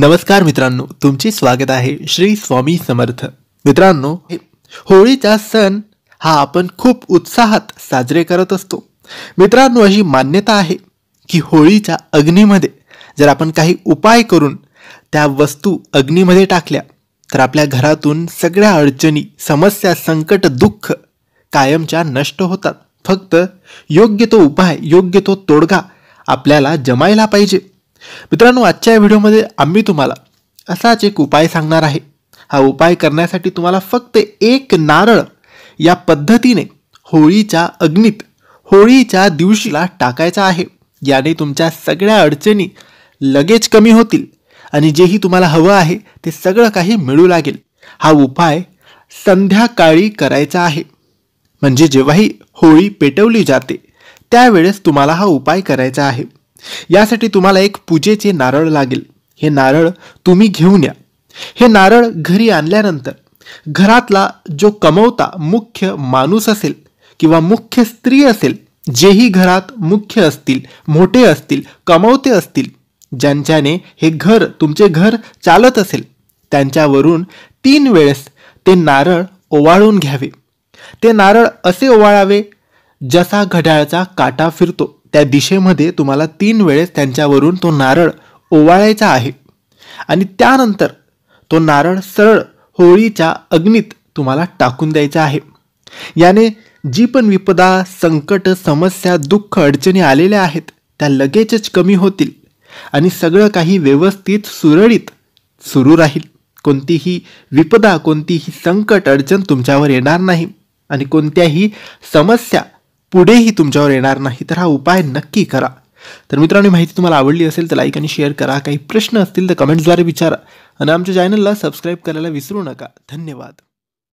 नमस्कार मित्रांनो तुमचे स्वागत आहे श्री स्वामी समर्थ मित्रांनो होळीचा सण हा आपण खूप उत्साहात साजरे करत असतो मित्रांनो अशी मान्यता आहे की होळीच्या अग्नीमध्ये जर आपण काही उपाय करून त्या वस्तू अग्नीमध्ये टाकल्या तर आपल्या घरातून सगळ्या अडचणी समस्या संकट दुःख कायमच्या नष्ट होतात फक्त योग्य तो उपाय योग्य तो तोडगा आपल्याला जमायला पाहिजे मित्रांनो आजच्या व्हिडिओमध्ये आम्ही तुम्हाला असाच एक उपाय सांगणार आहे हा उपाय करण्यासाठी तुम्हाला फक्त एक नारळ या पद्धतीने होळीच्या अग्नीत होळीच्या दिवशीला टाकायचा आहे याने तुमच्या सगळ्या अडचणी लगेच कमी होतील आणि जेही तुम्हाला हवं आहे ते सगळं काही मिळू लागेल हा उपाय संध्याकाळी करायचा आहे म्हणजे जेव्हाही होळी पेटवली जाते त्यावेळेस तुम्हाला हा उपाय करायचा आहे यासाठी तुम्हाला एक पूजेचे नारळ लागेल हे नारळ तुम्ही घेऊन या हे नारळ घरी आणल्यानंतर घरातला जो कमवता मुख्य माणूस असेल किंवा मुख्य स्त्री असेल जेही घरात मुख्य असतील मोठे असतील कमवते असतील ज्यांच्याने हे घर तुमचे घर चालत असेल त्यांच्यावरून तीन वेळेस ते नारळ ओवाळून घ्यावे ते नारळ असे ओवाळावे जसा घड्याळचा काटा फिरतो त्या दिशेमध्ये तुम्हाला तीन वेळेस त्यांच्यावरून तो नारळ ओवाळायचा आहे आणि त्यानंतर तो नारळ सरळ होळीच्या अग्नीत तुम्हाला टाकून द्यायचा आहे याने जी पण विपदा संकट समस्या दुःख अडचणी आलेल्या आहेत त्या लगेचच कमी होतील आणि सगळं काही व्यवस्थित सुरळीत सुरू राहील कोणतीही विपदा कोणतीही संकट अडचण तुमच्यावर येणार नाही आणि कोणत्याही समस्या पुढेही तुमच्यावर येणार नाही तर हा उपाय नक्की करा तर मित्रांनो माहिती तुम्हाला आवडली असेल तर लाईक आणि शेअर करा काही प्रश्न असतील तर कमेंट्सद्वारे विचारा आणि आमच्या चॅनलला सबस्क्राईब करायला विसरू नका धन्यवाद